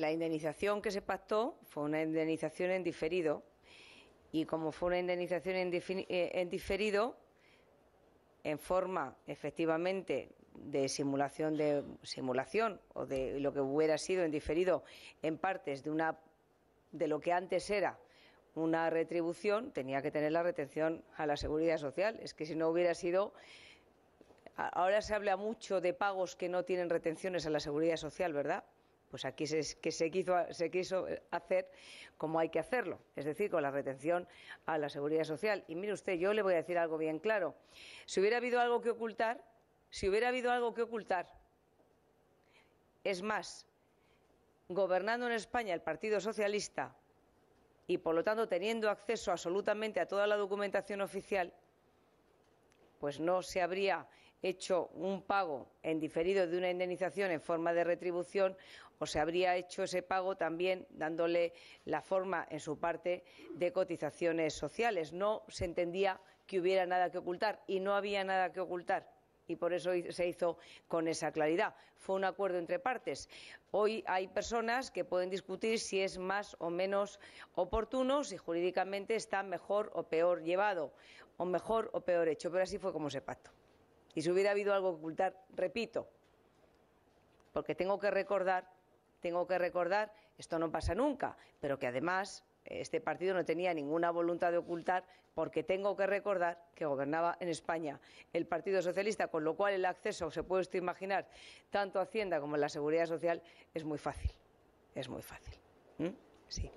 La indemnización que se pactó fue una indemnización en diferido y como fue una indemnización eh, en, diferido, en forma efectivamente de simulación de simulación o de lo que hubiera sido en diferido en partes de una de lo que antes era una retribución tenía que tener la retención a la seguridad social es que si no hubiera sido ahora se habla mucho de pagos que no tienen retenciones a la seguridad social verdad pues aquí se, que se, quiso, se quiso eh, hacer como hay que hacerlo, es decir, con la retención a la seguridad social. Y mire usted, yo le voy a decir algo bien claro. Si hubiera habido algo que ocultar, si hubiera habido algo que ocultar, es más, gobernando en España el Partido Socialista y, por lo tanto, teniendo acceso absolutamente a toda la documentación oficial, pues no se habría hecho un pago en diferido de una indemnización en forma de retribución o se habría hecho ese pago también dándole la forma en su parte de cotizaciones sociales. No se entendía que hubiera nada que ocultar y no había nada que ocultar y por eso se hizo con esa claridad. Fue un acuerdo entre partes. Hoy hay personas que pueden discutir si es más o menos oportuno, si jurídicamente está mejor o peor llevado, o mejor o peor hecho, pero así fue como se pactó. Y si hubiera habido algo que ocultar, repito, porque tengo que recordar, tengo que recordar, esto no pasa nunca, pero que además eh, este partido no tenía ninguna voluntad de ocultar, porque tengo que recordar que gobernaba en España el Partido Socialista, con lo cual el acceso, se puede usted imaginar, tanto a Hacienda como a la Seguridad Social es muy fácil. Es muy fácil. Sí.